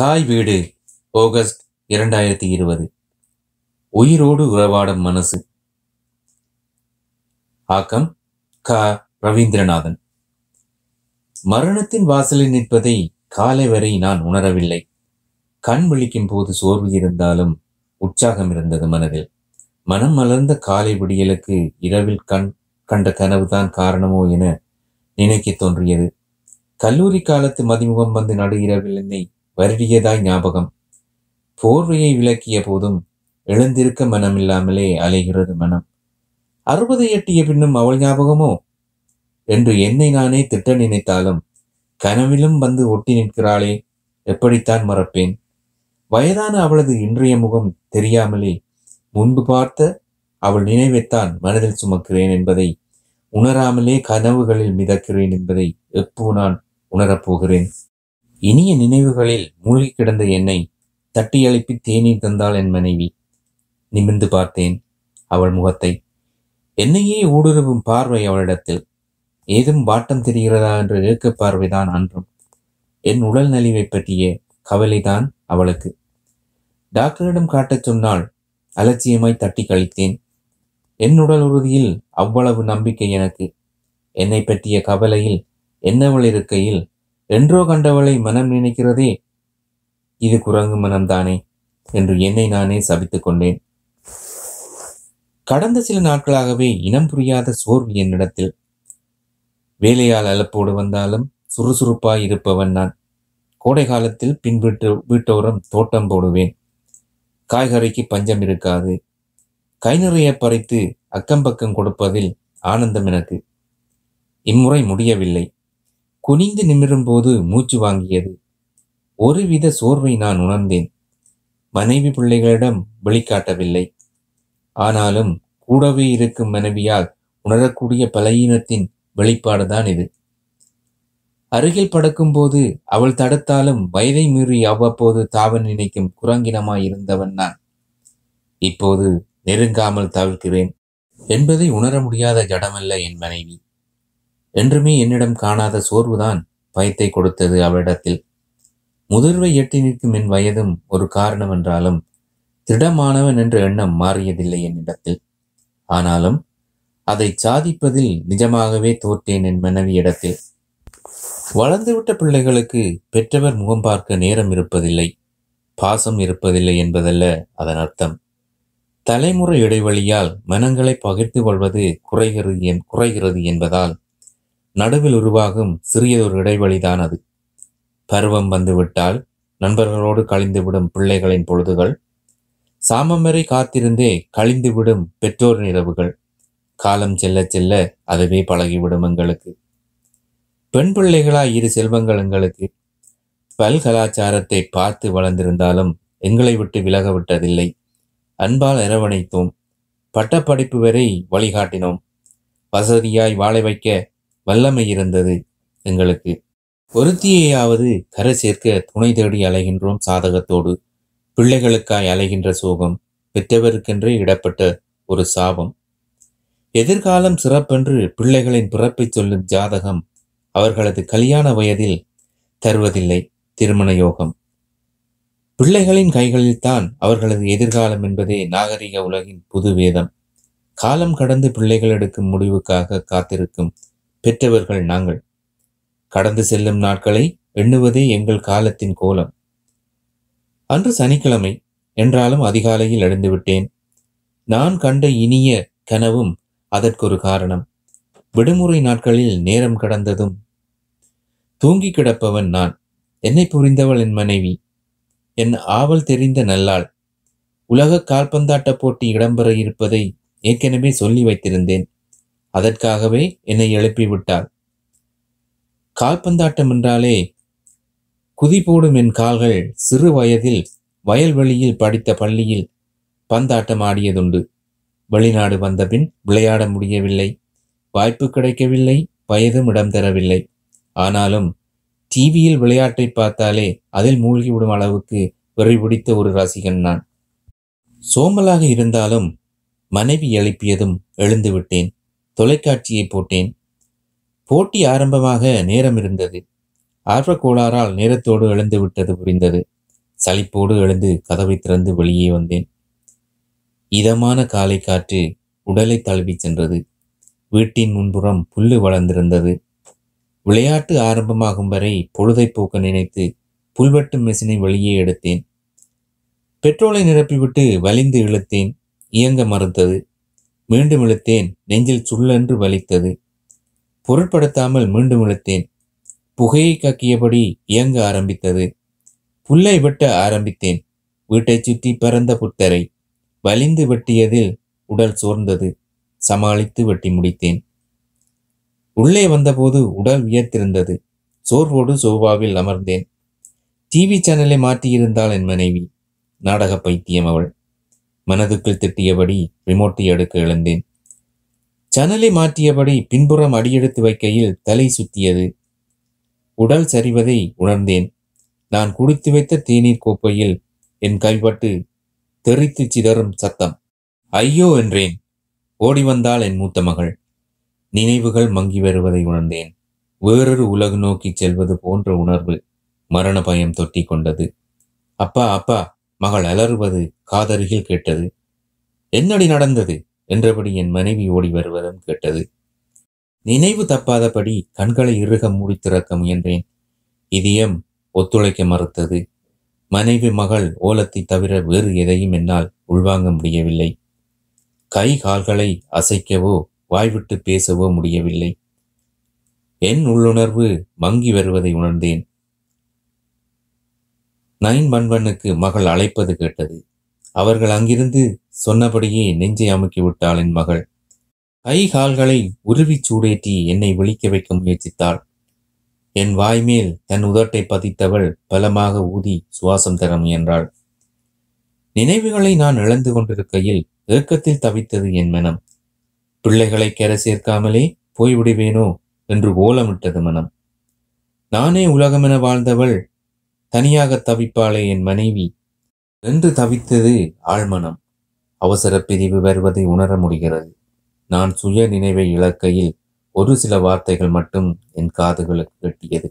தாய் வீடு ஆகஸ்ட் இரண்டாயிரத்தி இருபது உயிரோடு உறவாடும் மனசு ஆக்கம் க ரவீந்திரநாதன் மரணத்தின் வாசலில் நிற்பதை காலை வரை நான் உணரவில்லை கண் விழிக்கும் போது சோர்வு இருந்தாலும் உற்சாகம் இருந்தது மனதில் மனம் மலர்ந்த காலை விடியலுக்கு இரவில் கண் கண்ட கனவுதான் காரணமோ என நினைக்க தோன்றியது கல்லூரி காலத்து மதிமுகம் வந்து நடு இரவில் என்னை வருடியதாய் ஞாபகம் போர்வையை விளக்கிய போதும் எழுந்திருக்க மனமில்லாமலே அலைகிறது மனம் அறுபதை எட்டிய பின்னும் அவள் ஞாபகமோ என்று என்னை நானே திட்ட நினைத்தாலும் கனவிலும் வந்து ஒட்டி நிற்கிறாளே எப்படித்தான் மறப்பேன் வயதான அவளது இன்றைய முகம் தெரியாமலே முன்பு பார்த்த அவள் நினைவைத்தான் மனதில் சுமக்கிறேன் என்பதை உணராமலே கனவுகளில் மிதக்கிறேன் என்பதை எப்போ நான் உணரப்போகிறேன் இனிய நினைவுகளில் மூழ்கி கிடந்த என்னை தட்டி எழுப்பி தேநீர் தந்தாள் என் மனைவி நிமிர்ந்து பார்த்தேன் அவள் முகத்தை என்னையே ஊடுருவும் பார்வை அவளிடத்தில் ஏதும் பாட்டம் தெரிகிறதா என்று ஏக்க பார்வைதான் அன்றும் என் உடல் நலிவை பற்றிய கவலைதான் அவளுக்கு டாக்டரிடம் காட்டச் சொன்னால் அலட்சியமாய் தட்டி கழித்தேன் என் உடல் உறுதியில் அவ்வளவு நம்பிக்கை எனக்கு என்னை பற்றிய கவலையில் என்னவள் இருக்கையில் என்றோ கண்டவளை மனம் நினைக்கிறதே இது குரங்கு மனம்தானே என்று என்னை நானே சபித்துக் கொண்டேன் கடந்த சில நாட்களாகவே இனம் புரியாத சோர்வு என்னிடத்தில் வேலையால் அலப்போடு வந்தாலும் சுறுசுறுப்பாய் இருப்பவன் நான் கோடை காலத்தில் பின்விட்டு வீட்டோரம் தோட்டம் போடுவேன் காய்கறிக்கு பஞ்சம் இருக்காது கை நிறைய பறித்து அக்கம்பக்கம் கொடுப்பதில் ஆனந்தம் எனக்கு இம்முறை முடியவில்லை குனிந்து நிமிரும்போது மூச்சு வாங்கியது ஒருவித சோர்வை நான் உணர்ந்தேன் மனைவி பிள்ளைகளிடம் வெளிக்காட்டவில்லை ஆனாலும் கூடவே இருக்கும் மனைவியால் உணரக்கூடிய பலையினத்தின் வெளிப்பாடுதான் இது அருகில் படக்கும்போது அவள் தடுத்தாலும் வயதை மீறி அவ்வப்போது தாவ நினைக்கும் குரங்கினமாயிருந்தவன் நான் இப்போது நெருங்காமல் தவிர்க்கிறேன் என்பதை உணர முடியாத ஜடமல்ல என் மனைவி என்றுமே என்னிடம் காணாத சோர்வுதான் பயத்தை கொடுத்தது அவரிடத்தில் முதிர்வை எட்டி நிற்கும் என் வயதும் ஒரு காரணம் என்றாலும் திடமானவன் என்ற எண்ணம் மாறியதில்லை என்னிடத்தில் ஆனாலும் அதை சாதிப்பதில் நிஜமாகவே தோற்றேன் என் மனைவி இடத்தில் வளர்ந்துவிட்ட பிள்ளைகளுக்கு பெற்றவர் முகம் பார்க்க நேரம் இருப்பதில்லை பாசம் இருப்பதில்லை என்பதல்ல அதன் அர்த்தம் தலைமுறை இடைவெளியால் மனங்களை பகிர்ந்து கொள்வது குறைகிறது என் குறைகிறது என்பதால் நடுவில் உருவாகும் சிறியதொரு இடைவெளிதான் அது பருவம் வந்துவிட்டால் நண்பர்களோடு கழிந்துவிடும் பிள்ளைகளின் பொழுதுகள் சாமம் வரை காத்திருந்தே கழிந்துவிடும் பெற்றோர் நிரவுகள் காலம் செல்ல செல்ல அதுவே பழகிவிடும் எங்களுக்கு பெண் பிள்ளைகளாய் இரு செல்வங்கள் எங்களுக்கு பல் கலாச்சாரத்தை பார்த்து வளர்ந்திருந்தாலும் எங்களை விட்டு விலக விட்டதில்லை அன்பால் அரவணைத்தோம் பட்டப்படிப்பு வரை வழிகாட்டினோம் வசதியாய் வாழ வைக்க வல்லமை இருந்தது எங்களுக்கு ஒருத்தியையாவது கரை சேர்க்க துணை தேடி அலைகின்றோம் சாதகத்தோடு பிள்ளைகளுக்காய் அலைகின்ற சோகம் பெற்றவருக்கென்றே இடப்பட்ட ஒரு சாபம் எதிர்காலம் சிறப்பென்று பிள்ளைகளின் பிறப்பை சொல்லும் ஜாதகம் அவர்களது கல்யாண வயதில் தருவதில்லை திருமண யோகம் பிள்ளைகளின் கைகளில்தான் அவர்களது எதிர்காலம் என்பதே நாகரிக உலகின் புது வேதம் காலம் கடந்து பிள்ளைகள் எடுக்கும் முடிவுக்காக காத்திருக்கும் பெற்றவர்கள் நாங்கள் கடந்து செல்லும் நாட்களை எண்ணுவதே எங்கள் காலத்தின் கோலம் அன்று சனிக்கிழமை என்றாலும் அதிகாலையில் எழுந்துவிட்டேன் நான் கண்ட இனிய கனவும் அதற்கொரு காரணம் விடுமுறை நாட்களில் நேரம் கடந்ததும் தூங்கி கிடப்பவன் நான் என்னை புரிந்தவள் என் மனைவி என் ஆவல் தெரிந்த நல்லாள் உலக கால்பந்தாட்ட போட்டி இடம்பெற இருப்பதை ஏற்கனவே சொல்லி வைத்திருந்தேன் அதற்காகவே என்னை எழுப்பிவிட்டார் கால்பந்தாட்டம் என்றாலே குதிபோடும் என் கால்கள் சிறு வயதில் வயல்வெளியில் படித்த பள்ளியில் பந்தாட்டம் ஆடியதுண்டு வெளிநாடு வந்தபின் விளையாட முடியவில்லை வாய்ப்பு கிடைக்கவில்லை வயதும் இடம் தரவில்லை ஆனாலும் டிவியில் விளையாட்டை பார்த்தாலே அதில் மூழ்கிவிடும் அளவுக்கு வெறி பிடித்த ஒரு ரசிகன் நான் சோம்பலாக இருந்தாலும் மனைவி எழுப்பியதும் எழுந்து விட்டேன் தொலைக்காட்சியை போட்டேன் போட்டி ஆரம்பமாக நேரம் இருந்தது ஆர்வக்கோளாரால் நேரத்தோடு எழுந்து விட்டது புரிந்தது சளிப்போடு எழுந்து கதவை திறந்து வெளியே வந்தேன் இதமான காலை காற்று உடலை தழுவி சென்றது வீட்டின் முன்புறம் புல்லு வளர்ந்திருந்தது விளையாட்டு ஆரம்பமாகும் வரை பொழுதை போக்க நினைத்து புல்வெட்டு மிஷினை வெளியே எடுத்தேன் பெட்ரோலை நிரப்பிவிட்டு வலிந்து இழுத்தேன் இயங்க மறுத்தது மீண்டும் இழுத்தேன் நெஞ்சில் சுள்ளென்று வலித்தது பொருட்படுத்தாமல் மீண்டும் இழுத்தேன் புகையை கக்கியபடி இயங்க ஆரம்பித்தது புல்லை வெட்ட ஆரம்பித்தேன் வீட்டைச் சுற்றி பறந்த புத்தரை வலிந்து வெட்டியதில் உடல் சோர்ந்தது சமாளித்து வெட்டி முடித்தேன் உள்ளே வந்தபோது உடல் வியர்த்திருந்தது சோர்வோடு சோபாவில் அமர்ந்தேன் டிவி சேனலை மாற்றியிருந்தாள் என் மனைவி நாடக பைத்தியம் அவள் மனதுக்குள் திட்டியபடி ரிமோட்டை எடுக்க எழுந்தேன் சனலை மாற்றியபடி பின்புறம் அடியெடுத்து வைக்கையில் தலை சுத்தியது உடல் சரிவதை உணர்ந்தேன் நான் குடித்து வைத்த தேநீர் கோப்பையில் என் கைப்பட்டு தெரித்து சிதறும் சத்தம் ஐயோ என்றேன் ஓடி வந்தாள் என் மூத்த மகள் நினைவுகள் மங்கி வருவதை உணர்ந்தேன் வேறொரு உலகு நோக்கி செல்வது போன்ற உணர்வு மரண பயம் தொட்டி கொண்டது அப்பா அப்பா மகள் அலறுவது காதருகில் கேட்டது என்னடி நடந்தது என்றபடி என் மனைவி ஓடி வருவதும் கேட்டது நினைவு தப்பாதபடி கண்களை இறுக மூடி திறக்க முயன்றேன் இதயம் ஒத்துழைக்க மறுத்தது மனைவி மகள் ஓலத்தை தவிர வேறு எதையும் என்னால் உள்வாங்க முடியவில்லை கை கால்களை அசைக்கவோ வாய்விட்டு பேசவோ முடியவில்லை என் உள்ளுணர்வு மங்கி வருவதை உணர்ந்தேன் ஒன் ஒன்னுக்கு மகள் அழைப்பது கேட்டது அவர்கள் அங்கிருந்து சொன்னபடியே நெஞ்சை அமுக்கி விட்டாள் என் மகள் கை கால்களை உருவி சூடேற்றி என்னை விழிக்க வைக்க முயற்சித்தாள் என் வாய்மேல் தன் உதட்டை பதித்தவள் பலமாக ஊதி சுவாசம் தர முயன்றாள் நினைவுகளை நான் இழந்து கொண்டிருக்கையில் ஏக்கத்தில் தவித்தது என் மனம் பிள்ளைகளை கரை சேர்க்காமலே போய்விடுவேனோ என்று ஓலமிட்டது மனம் நானே உலகமென வாழ்ந்தவள் தனியாக தவிப்பாளே என் மனைவி என்று தவித்தது ஆழ்மனம் அவசர பிரிவு வருவதை உணர முடிகிறது நான் சுய நினைவை இழக்கையில் ஒரு சில வார்த்தைகள் மட்டும் என் காதுகளுக்கு கட்டியது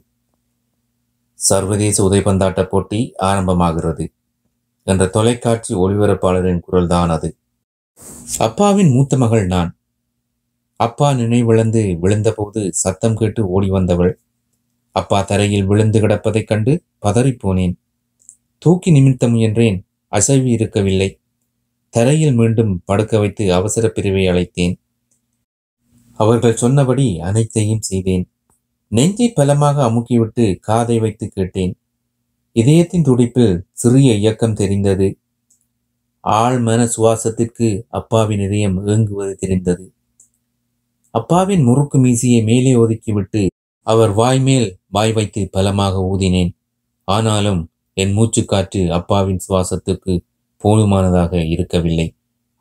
சர்வதேச உதைபந்தாட்ட போட்டி ஆரம்பமாகிறது என்ற தொலைக்காட்சி ஒளிபரப்பாளரின் குரல்தான் அது அப்பாவின் மூத்த மகள் நான் அப்பா நினைவிழந்து விழுந்தபோது சத்தம் கேட்டு ஓடி வந்தவள் அப்பா தரையில் விழுந்து கிடப்பதைக் கண்டு பதறிப்போனேன் தூக்கி நிமித்த முயன்றேன் அசைவு இருக்கவில்லை தரையில் மீண்டும் படுக்க வைத்து அவசர பிரிவை அழைத்தேன் அவர்கள் சொன்னபடி அனைத்தையும் செய்தேன் நெஞ்சை பலமாக அமுக்கிவிட்டு காதை வைத்து கேட்டேன் இதயத்தின் துடிப்பில் சிறிய இயக்கம் தெரிந்தது ஆழ்மன சுவாசத்திற்கு அப்பாவின் இதயம் ஏங்குவது தெரிந்தது அப்பாவின் முறுக்கு மீசியை மேலே ஒதுக்கிவிட்டு அவர் வாய்மேல் வாய் வைத்து பலமாக ஊதினேன் ஆனாலும் என் மூச்சுக்காற்று அப்பாவின் சுவாசத்துக்கு போதுமானதாக இருக்கவில்லை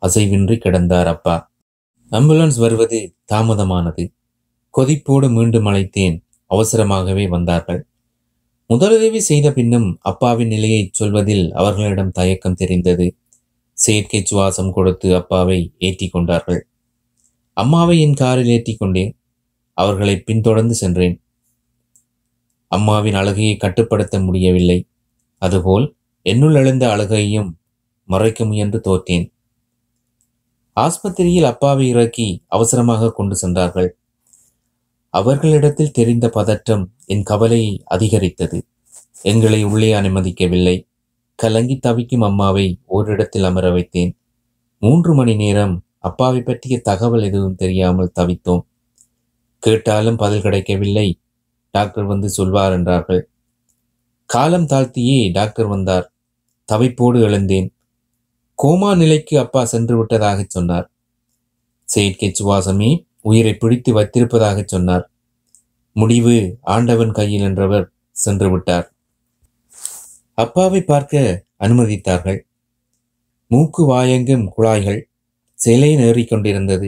அசைவின்றி கிடந்தார் அப்பா ஆம்புலன்ஸ் வருவது தாமதமானது கொதிப்போடு மீண்டும் அழைத்தேன் அவசரமாகவே வந்தார்கள் முதலுதவி செய்த பின்னும் அப்பாவின் நிலையை சொல்வதில் அவர்களிடம் தயக்கம் தெரிந்தது செயற்கை சுவாசம் கொடுத்து அப்பாவை ஏற்றி கொண்டார்கள் அம்மாவை என் காரில் ஏற்றி கொண்டேன் அவர்களை பின்தொடர்ந்து சென்றேன் அம்மாவின் அழுகையை கட்டுப்படுத்த முடியவில்லை அதுபோல் என்னுள் எழுந்த அழுகையையும் மறைக்க முயன்று தோற்றேன் ஆஸ்பத்திரியில் அப்பாவை இறக்கி அவசரமாக கொண்டு சென்றார்கள் அவர்களிடத்தில் தெரிந்த பதற்றம் என் கவலையை அதிகரித்தது எங்களை உள்ளே அனுமதிக்கவில்லை கலங்கி தவிக்கும் அம்மாவை ஓரிடத்தில் அமர வைத்தேன் மூன்று மணி நேரம் அப்பாவை பற்றிய தகவல் எதுவும் தெரியாமல் தவித்தோம் கேட்டாலும் பதில் கிடைக்கவில்லை டாக்டர் வந்து சொல்வார் என்றார்கள் காலம் தாழ்த்தியே டாக்டர் வந்தார் தவிப்போடு எழுந்தேன் கோமா நிலைக்கு அப்பா சென்று விட்டதாக சொன்னார் செயற்கை சுவாசமே உயிரை பிடித்து வைத்திருப்பதாக சொன்னார் முடிவு ஆண்டவன் கையில் என்றவர் சென்று விட்டார் அப்பாவை பார்க்க அனுமதித்தார்கள் மூக்கு வாயெங்கும் குழாய்கள் சிலை நேறிக்கொண்டிருந்தது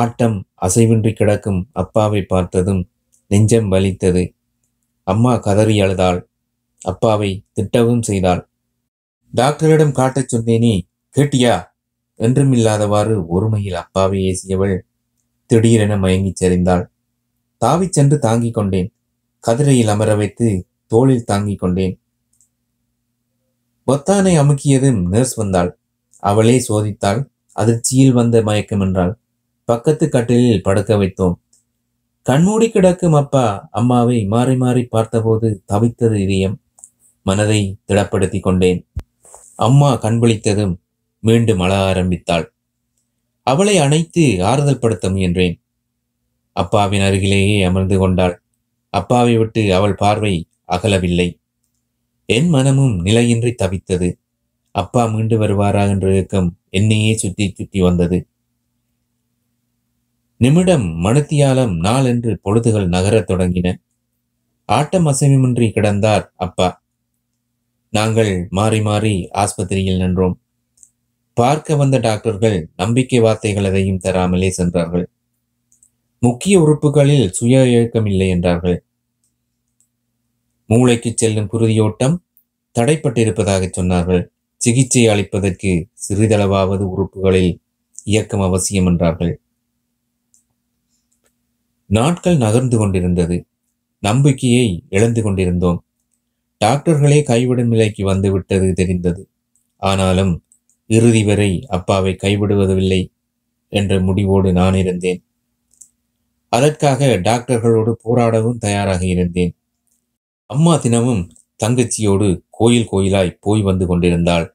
ஆட்டம் அசைவின்றி கிடக்கும் அப்பாவை பார்த்ததும் நெஞ்சம் வலித்தது அம்மா கதறி அழுதாள் அப்பாவை திட்டவும் செய்தாள் டாக்டரிடம் காட்டச் சொன்னேனே கேட்டியா என்றுமில்லாதவாறு ஒருமையில் அப்பாவை ஏசியவள் திடீரென மயங்கிச் சரிந்தாள் தாவிச் சென்று தாங்கிக் கொண்டேன் கதிரையில் அமர வைத்து தோளில் தாங்கிக் கொண்டேன் பொத்தானை அமுக்கியதும் நர்ஸ் வந்தாள் அவளே சோதித்தாள் அதிர்ச்சியில் வந்த மயக்கம் என்றாள் பக்கத்து கட்டிலில் படுக்க வைத்தோம் கண்மூடி கிடக்கும் அப்பா அம்மாவை மாறி மாறி பார்த்தபோது தவித்தது இதயம் மனதை திடப்படுத்தி கொண்டேன் அம்மா கண்பளித்ததும் மீண்டும் அழ ஆரம்பித்தாள் அவளை அணைத்து ஆறுதல் படுத்த முயன்றேன் அப்பாவின் அருகிலேயே அமர்ந்து கொண்டாள் அப்பாவை விட்டு அவள் பார்வை அகலவில்லை என் மனமும் நிலையின்றி தவித்தது அப்பா மீண்டு வருவாரா என்ற இயக்கம் என்னையே சுற்றி சுற்றி வந்தது நிமிடம் மணத்தியாலம் நாளென்று பொழுதுகள் நகரத் தொடங்கின ஆட்டம் அசைவுமின்றி கிடந்தார் அப்பா நாங்கள் மாறி மாறி ஆஸ்பத்திரியில் நின்றோம் பார்க்க வந்த டாக்டர்கள் நம்பிக்கை வார்த்தைகள் எதையும் தராமலே சென்றார்கள் முக்கிய உறுப்புகளில் சுய இயக்கம் இல்லை என்றார்கள் மூளைக்கு செல்லும் குருதியோட்டம் தடைப்பட்டிருப்பதாக சொன்னார்கள் சிகிச்சை அளிப்பதற்கு சிறிதளவாவது உறுப்புகளில் இயக்கம் அவசியம் என்றார்கள் நாட்கள் நகர்ந்து கொண்டிருந்தது நம்பிக்கையை இழந்து கொண்டிருந்தோம் டாக்டர்களே கைவிடும் நிலைக்கு வந்துவிட்டது தெரிந்தது ஆனாலும் இறுதி வரை அப்பாவை கைவிடுவதில்லை என்ற முடிவோடு நான் இருந்தேன் அதற்காக டாக்டர்களோடு போராடவும் தயாராக இருந்தேன் அம்மா தினமும் தங்கச்சியோடு கோயில் கோயிலாய் போய் வந்து கொண்டிருந்தாள்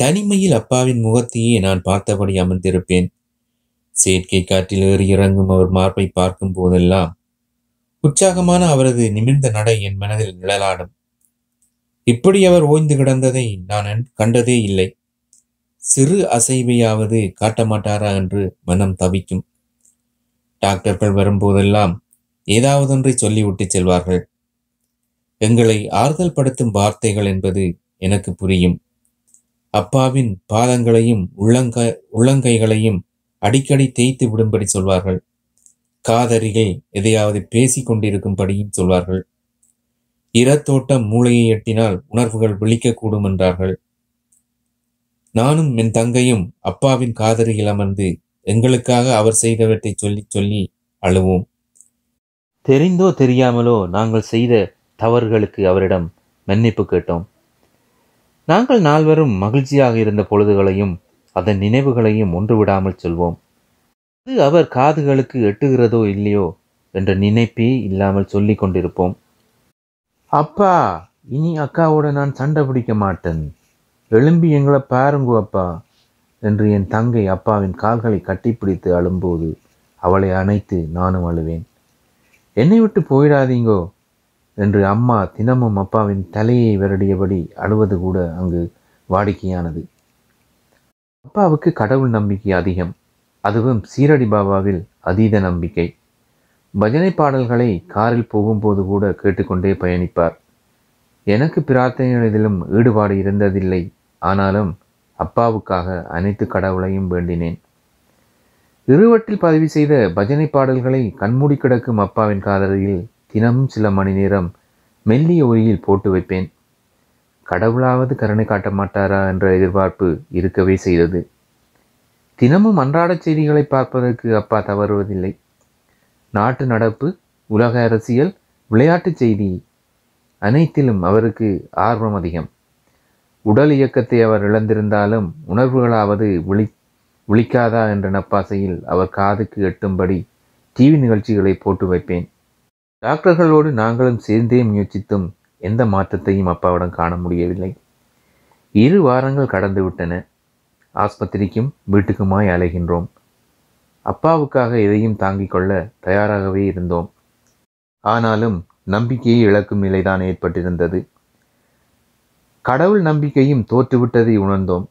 தனிமையில் அப்பாவின் முகத்தையே நான் பார்த்தபடி அமர்ந்திருப்பேன் செயற்கை காற்றில் ஏறி இறங்கும் அவர் மார்பை பார்க்கும் போதெல்லாம் உற்சாகமான அவரது நிமிர்ந்த நடை என் மனதில் நிழலாடும் இப்படி அவர் ஓய்ந்து கிடந்ததை நான் கண்டதே இல்லை சிறு அசைவையாவது காட்ட மாட்டாரா என்று மனம் தவிக்கும் டாக்டர்கள் வரும்போதெல்லாம் ஏதாவதொன்றை சொல்லிவிட்டு செல்வார்கள் எங்களை ஆறுதல் படுத்தும் வார்த்தைகள் என்பது எனக்கு புரியும் அப்பாவின் பாதங்களையும் உள்ளங்க உள்ளங்கைகளையும் அடிக்கடி தேய்த்து விடும்படி சொல்வார்கள் காதருகே எதையாவது பேசி கொண்டிருக்கும்படியும் சொல்வார்கள் இரத்தோட்டம் மூளையை எட்டினால் உணர்வுகள் விழிக்கக்கூடும் என்றார்கள் நானும் என் தங்கையும் அப்பாவின் காதரியில் அமர்ந்து எங்களுக்காக அவர் செய்தவற்றை சொல்லி சொல்லி அழுவோம் தெரிந்தோ தெரியாமலோ நாங்கள் செய்த தவறுகளுக்கு அவரிடம் மன்னிப்பு கேட்டோம் நாங்கள் நால்வரும் மகிழ்ச்சியாக இருந்த பொழுதுகளையும் அதன் நினைவுகளையும் ஒன்று விடாமல் செல்வோம் அது அவர் காதுகளுக்கு எட்டுகிறதோ இல்லையோ என்ற நினைப்பே இல்லாமல் சொல்லி கொண்டிருப்போம் அப்பா இனி அக்காவோட நான் சண்டை பிடிக்க மாட்டேன் எழும்பி எங்களை பாருங்கோ அப்பா என்று என் தங்கை அப்பாவின் கால்களை கட்டிப்பிடித்து அழும்போது அவளை அணைத்து நானும் அழுவேன் என்னை விட்டு போயிடாதீங்கோ என்று அம்மா தினமும் அப்பாவின் தலையை விரடியபடி அழுவது கூட அங்கு வாடிக்கையானது அப்பாவுக்கு கடவுள் நம்பிக்கை அதிகம் அதுவும் சீரடி பாபாவில் அதீத நம்பிக்கை பஜனை பாடல்களை காரில் போகும்போது கூட கேட்டுக்கொண்டே பயணிப்பார் எனக்கு பிரார்த்தனைகளிலும் ஈடுபாடு இருந்ததில்லை ஆனாலும் அப்பாவுக்காக அனைத்து கடவுளையும் வேண்டினேன் இருவட்டில் பதிவு செய்த பஜனை பாடல்களை கண்மூடி கிடக்கும் அப்பாவின் காதலியில் தினமும் சில மணி நேரம் மெல்லிய ஒலியில் போட்டு வைப்பேன் கடவுளாவது கருணை காட்ட மாட்டாரா என்ற எதிர்பார்ப்பு இருக்கவே செய்தது தினமும் அன்றாட செய்திகளை பார்ப்பதற்கு அப்பா தவறுவதில்லை நாட்டு நடப்பு உலக அரசியல் விளையாட்டு செய்தி அனைத்திலும் அவருக்கு ஆர்வம் அதிகம் உடல் இயக்கத்தை அவர் இழந்திருந்தாலும் உணர்வுகளாவது விழி விழிக்காதா என்ற நப்பாசையில் அவர் காதுக்கு எட்டும்படி டிவி நிகழ்ச்சிகளை போட்டு வைப்பேன் டாக்டர்களோடு நாங்களும் சேர்ந்தே முயற்சித்தும் எந்த மாற்றத்தையும் அப்பாவிடம் காண முடியவில்லை இரு வாரங்கள் கடந்து விட்டன ஆஸ்பத்திரிக்கும் வீட்டுக்குமாய் அலைகின்றோம் அப்பாவுக்காக எதையும் தாங்கிக் கொள்ள தயாராகவே இருந்தோம் ஆனாலும் நம்பிக்கையை இழக்கும் நிலைதான் ஏற்பட்டிருந்தது கடவுள் நம்பிக்கையும் தோற்றுவிட்டதை உணர்ந்தோம்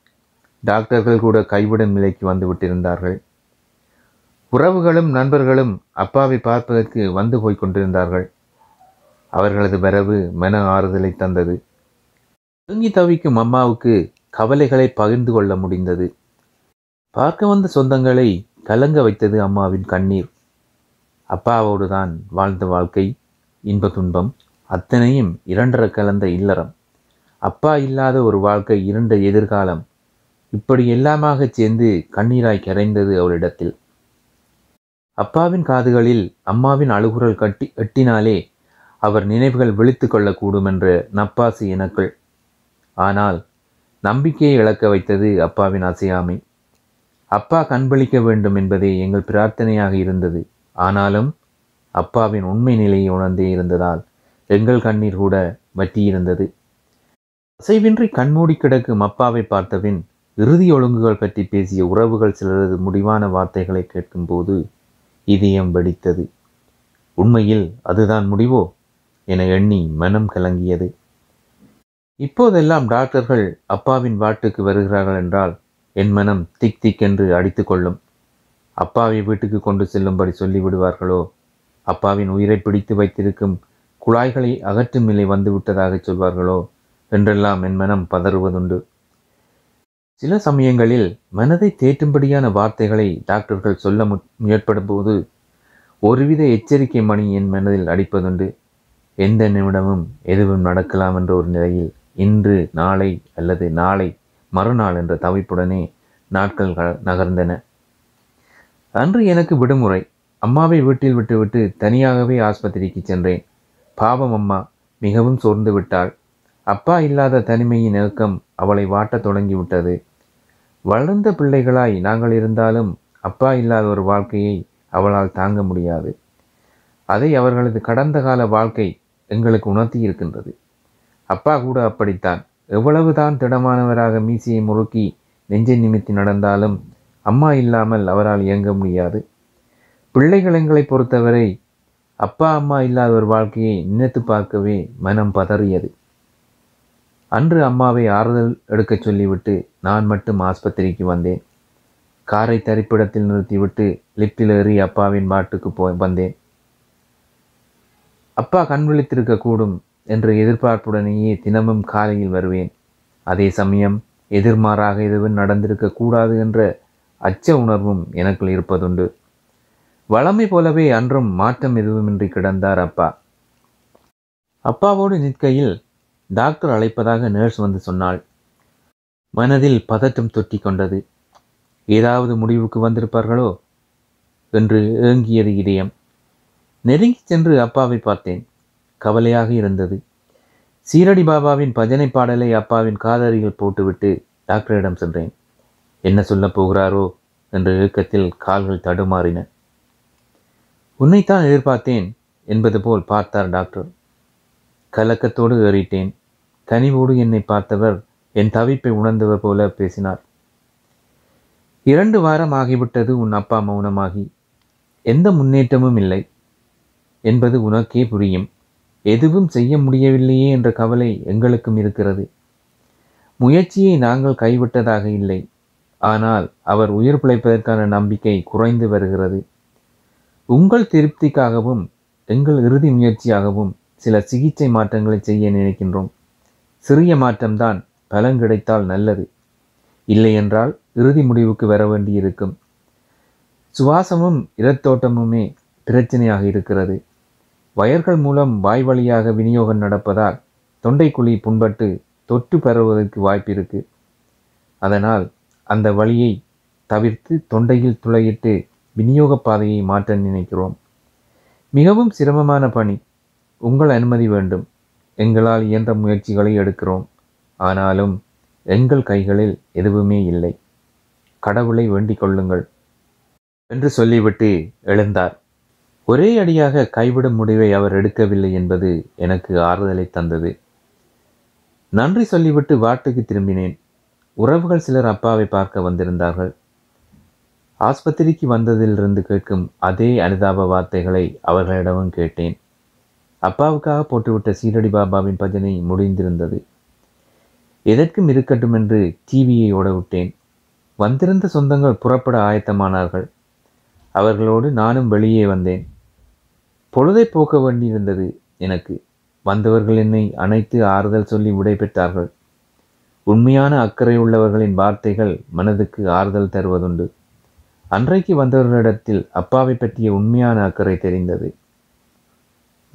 டாக்டர்கள் கூட கைவிடும் நிலைக்கு வந்துவிட்டிருந்தார்கள் உறவுகளும் நண்பர்களும் அப்பாவை பார்ப்பதற்கு வந்து போய் கொண்டிருந்தார்கள் அவர்களது வரவு மன ஆறுதலை தந்தது தூங்கி தவிக்கும் அம்மாவுக்கு கவலைகளை பகிர்ந்து கொள்ள முடிந்தது பார்க்க வந்த சொந்தங்களை கலங்க வைத்தது அம்மாவின் கண்ணீர் அப்பாவோடு தான் வாழ்ந்த வாழ்க்கை இன்ப துன்பம் அத்தனையும் இரண்டர கலந்த இல்லறம் அப்பா இல்லாத ஒரு வாழ்க்கை இரண்ட எதிர்காலம் இப்படி எல்லாமாக சேர்ந்து கண்ணீராய் கரைந்தது அவளிடத்தில் அப்பாவின் காதுகளில் அம்மாவின் அழுகுரல் கட்டி எட்டினாலே அவர் நினைவுகள் விழித்து கொள்ளக்கூடும் என்று நப்பாசி இனக்குள் ஆனால் நம்பிக்கையை இழக்க வைத்தது அப்பாவின் அசையாமை அப்பா கண்பளிக்க வேண்டும் என்பதே எங்கள் பிரார்த்தனையாக இருந்தது ஆனாலும் அப்பாவின் உண்மை நிலையை உணர்ந்தே இருந்ததால் எங்கள் கண்ணீர் கூட வற்றியிருந்தது அசைவின்றி கண்மூடி கிடக்கும் அப்பாவை பார்த்தபின் இறுதி ஒழுங்குகள் பற்றி பேசிய உறவுகள் சிலரது முடிவான வார்த்தைகளை கேட்கும்போது இதயம் வெடித்தது உண்மையில் அதுதான் முடிவோ என எண்ணி மனம் கலங்கியது இப்போதெல்லாம் டாக்டர்கள் அப்பாவின் வாட்டுக்கு வருகிறார்கள் என்றால் என் மனம் திக் திக் என்று அடித்து கொள்ளும் அப்பாவை வீட்டுக்கு கொண்டு செல்லும்படி சொல்லிவிடுவார்களோ அப்பாவின் உயிரை பிடித்து வைத்திருக்கும் குழாய்களை அகற்றும் நிலை வந்துவிட்டதாக சொல்வார்களோ என்றெல்லாம் என் மனம் பதறுவதுண்டு சில சமயங்களில் மனதை தேற்றும்படியான வார்த்தைகளை டாக்டர்கள் சொல்ல முற்படும் போது ஒருவித எச்சரிக்கை மணி என் மனதில் அடிப்பதுண்டு எந்த நிமிடமும் எதுவும் நடக்கலாம் என்ற ஒரு நிலையில் இன்று நாளை அல்லது நாளை மறுநாள் என்ற தவிப்புடனே நாட்கள் நகர்ந்தன அன்று எனக்கு விடுமுறை அம்மாவை வீட்டில் விட்டுவிட்டு தனியாகவே ஆஸ்பத்திரிக்கு சென்றேன் பாவம் அம்மா மிகவும் சோர்ந்து விட்டாள் அப்பா இல்லாத தனிமையின் நெருக்கம் அவளை வாட்டத் தொடங்கிவிட்டது வளர்ந்த பிள்ளைகளாய் நாங்கள் இருந்தாலும் அப்பா இல்லாத ஒரு வாழ்க்கையை அவளால் தாங்க முடியாது அதை அவர்களது கடந்த கால வாழ்க்கை எங்களுக்கு உணர்த்தி இருக்கின்றது அப்பா கூட அப்படித்தான் எவ்வளவுதான் திடமானவராக மீசையை முறுக்கி நெஞ்சை நிமித்தி நடந்தாலும் அம்மா இல்லாமல் அவரால் இயங்க முடியாது பிள்ளைகள் எங்களை பொறுத்தவரை அப்பா அம்மா இல்லாத ஒரு வாழ்க்கையை நினைத்து பார்க்கவே மனம் பதறியது அன்று அம்மாவை ஆறுதல் எடுக்கச் சொல்லிவிட்டு நான் மட்டும் ஆஸ்பத்திரிக்கு வந்தேன் காரை தரிப்பிடத்தில் நிறுத்திவிட்டு லிப்டில் ஏறி அப்பாவின் பாட்டுக்கு போய் வந்தேன் அப்பா கண் விழித்திருக்கக்கூடும் என்ற எதிர்பார்ப்புடனேயே தினமும் காலையில் வருவேன் அதே சமயம் எதிர்மாறாக எதுவும் நடந்திருக்கக்கூடாது என்ற அச்ச உணர்வும் எனக்குள் இருப்பதுண்டு வளமை போலவே அன்றும் மாற்றம் எதுவுமின்றி கிடந்தார் அப்பா அப்பாவோடு நிற்கையில் டாக்டர் அழைப்பதாக நர்ஸ் வந்து சொன்னாள் மனதில் பதற்றம் தொட்டி கொண்டது ஏதாவது முடிவுக்கு வந்திருப்பார்களோ என்று ஏங்கியது இதயம் நெருங்கி சென்று அப்பாவை பார்த்தேன் கவலையாக இருந்தது சீரடி பாபாவின் பஜனை பாடலை அப்பாவின் காதறியில் போட்டுவிட்டு டாக்டரிடம் சென்றேன் என்ன சொல்லப் போகிறாரோ என்ற இயக்கத்தில் கால்கள் தடுமாறின உன்னைத்தான் எதிர்பார்த்தேன் என்பது போல் பார்த்தார் டாக்டர் கலக்கத்தோடு ஏறிட்டேன் கனிவோடு என்னை பார்த்தவர் என் தவிப்பை உணர்ந்தவர் போல பேசினார் இரண்டு வாரம் ஆகிவிட்டது உன் அப்பா மௌனமாகி எந்த முன்னேற்றமும் இல்லை என்பது உனக்கே புரியும் எதுவும் செய்ய முடியவில்லையே என்ற கவலை எங்களுக்கும் இருக்கிறது முயற்சியை நாங்கள் கைவிட்டதாக இல்லை ஆனால் அவர் உயிர் பிழைப்பதற்கான நம்பிக்கை குறைந்து வருகிறது உங்கள் திருப்திக்காகவும் எங்கள் இறுதி முயற்சியாகவும் சில சிகிச்சை மாற்றங்களை செய்ய நினைக்கின்றோம் சிறிய மாற்றம்தான் பலன் கிடைத்தால் நல்லது இல்லையென்றால் இறுதி முடிவுக்கு வர வேண்டியிருக்கும் சுவாசமும் இரத்தோட்டமுமே பிரச்சனையாக இருக்கிறது வயர்கள் மூலம் வாய் வழியாக விநியோகம் நடப்பதால் தொண்டைக்குழி புண்பட்டு தொற்று பெறுவதற்கு வாய்ப்பிருக்கு அதனால் அந்த வழியை தவிர்த்து தொண்டையில் துளையிட்டு விநியோக பாதையை மாற்ற நினைக்கிறோம் மிகவும் சிரமமான பணி உங்கள் அனுமதி வேண்டும் எங்களால் இயன்ற முயற்சிகளை எடுக்கிறோம் ஆனாலும் எங்கள் கைகளில் எதுவுமே இல்லை கடவுளை வேண்டிக் கொள்ளுங்கள் என்று சொல்லிவிட்டு எழுந்தார் ஒரே அடியாக கைவிடும் முடிவை அவர் எடுக்கவில்லை என்பது எனக்கு ஆறுதலை தந்தது நன்றி சொல்லிவிட்டு வாட்டுக்கு திரும்பினேன் உறவுகள் சிலர் அப்பாவை பார்க்க வந்திருந்தார்கள் ஆஸ்பத்திரிக்கு வந்ததிலிருந்து கேட்கும் அதே அனுதாப வார்த்தைகளை அவர்களிடமும் கேட்டேன் அப்பாவுக்காக போட்டுவிட்ட சீரடி பாபாவின் பஜனை முடிந்திருந்தது எதற்கும் இருக்கட்டும் என்று டிவியை ஓட விட்டேன் வந்திருந்த சொந்தங்கள் புறப்பட ஆயத்தமானார்கள் அவர்களோடு நானும் வெளியே வந்தேன் பொழுதை போக்க வேண்டியிருந்தது எனக்கு வந்தவர்கள் என்னை அனைத்து ஆறுதல் சொல்லி விடைபெற்றார்கள் உண்மையான அக்கறை உள்ளவர்களின் வார்த்தைகள் மனதுக்கு ஆறுதல் தருவதுண்டு அன்றைக்கு வந்தவர்களிடத்தில் அப்பாவை பற்றிய உண்மையான அக்கறை தெரிந்தது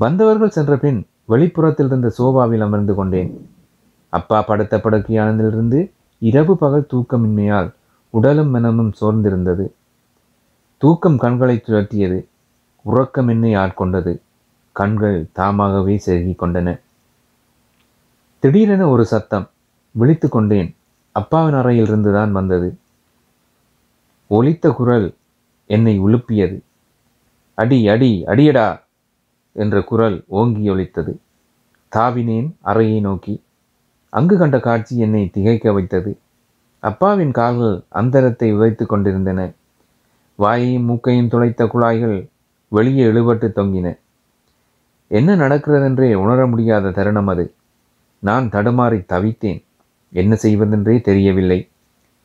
வந்தவர்கள் சென்ற பின் வெளிப்புறத்தில் இருந்த சோபாவில் அமர்ந்து கொண்டேன் அப்பா படுத்த படுக்கையானதிலிருந்து இரவு பகல் தூக்கமின்மையால் உடலும் மனமும் சோர்ந்திருந்தது தூக்கம் கண்களை சுழற்றியது உறக்கம் என்னை ஆட்கொண்டது கண்கள் தாமாகவே செருகி கொண்டன திடீரென ஒரு சத்தம் விழித்து கொண்டேன் அப்பாவின் அறையிலிருந்து தான் வந்தது ஒலித்த குரல் என்னை உழுப்பியது அடி அடி அடியடா என்ற குரல் ஓங்கி ஒலித்தது தாவினேன் அறையை நோக்கி அங்கு கண்ட காட்சி என்னை திகைக்க வைத்தது அப்பாவின் கால்கள் அந்தரத்தை உதைத்து கொண்டிருந்தன வாயையும் மூக்கையும் துளைத்த குழாய்கள் வெளியே இழுபட்டு தொங்கின என்ன நடக்கிறதென்றே உணர முடியாத தருணம் அது நான் தடுமாறி தவித்தேன் என்ன செய்வதென்றே தெரியவில்லை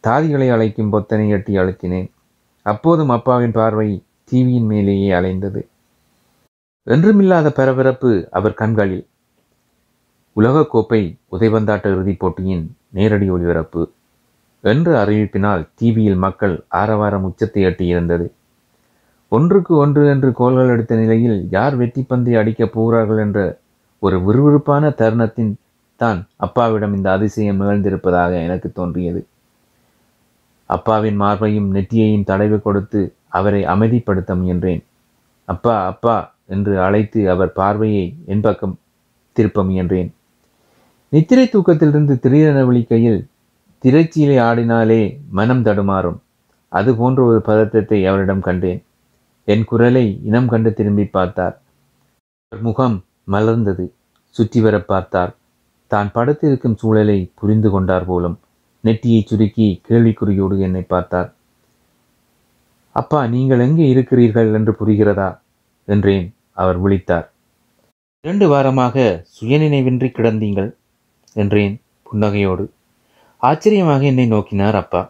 தாதிகளை அழைக்கும் பொத்தனை எட்டி அழுத்தினேன் அப்போதும் அப்பாவின் பார்வை தீவியின் மேலேயே அலைந்தது என்றுமில்லாத பரபரப்பு அவர் கண்களில் உலகக்கோப்பை உதைபந்தாட்ட இறுதிப் போட்டியின் நேரடி ஒளிபரப்பு என்று அறிவிப்பினால் டிவியில் மக்கள் ஆரவாரம் உச்சத்தை எட்டியிருந்தது ஒன்றுக்கு ஒன்று என்று கோல்கள் எடுத்த நிலையில் யார் வெற்றி பந்தை அடிக்கப் போகிறார்கள் என்ற ஒரு விறுவிறுப்பான தருணத்தின் தான் அப்பாவிடம் இந்த அதிசயம் நிகழ்ந்திருப்பதாக எனக்கு தோன்றியது அப்பாவின் மார்பையும் நெற்றியையும் தடவி கொடுத்து அவரை அமைதிப்படுத்த முயன்றேன் அப்பா அப்பா என்று அழைத்து அவர் பார்வையை என் பக்கம் திருப்ப முயன்றேன் நித்திரை தூக்கத்திலிருந்து திடீரென விழிக்கையில் திரைச்சீலை ஆடினாலே மனம் தடுமாறும் அதுபோன்ற ஒரு பதற்றத்தை அவரிடம் கண்டேன் என் குரலை இனம் கண்டு திரும்பி பார்த்தார் முகம் மலர்ந்தது சுற்றி வர பார்த்தார் தான் படுத்திருக்கும் சூழலை புரிந்து கொண்டார் போலும் நெட்டியை சுருக்கி கேள்விக்குறியோடு என்னை பார்த்தார் அப்பா நீங்கள் எங்கே இருக்கிறீர்கள் என்று புரிகிறதா என்றேன் அவர் விழித்தார் இரண்டு வாரமாக சுயநினைவின்றி கிடந்தீங்கள் என்றேன் புன்னகையோடு ஆச்சரியமாக என்னை நோக்கினார் அப்பா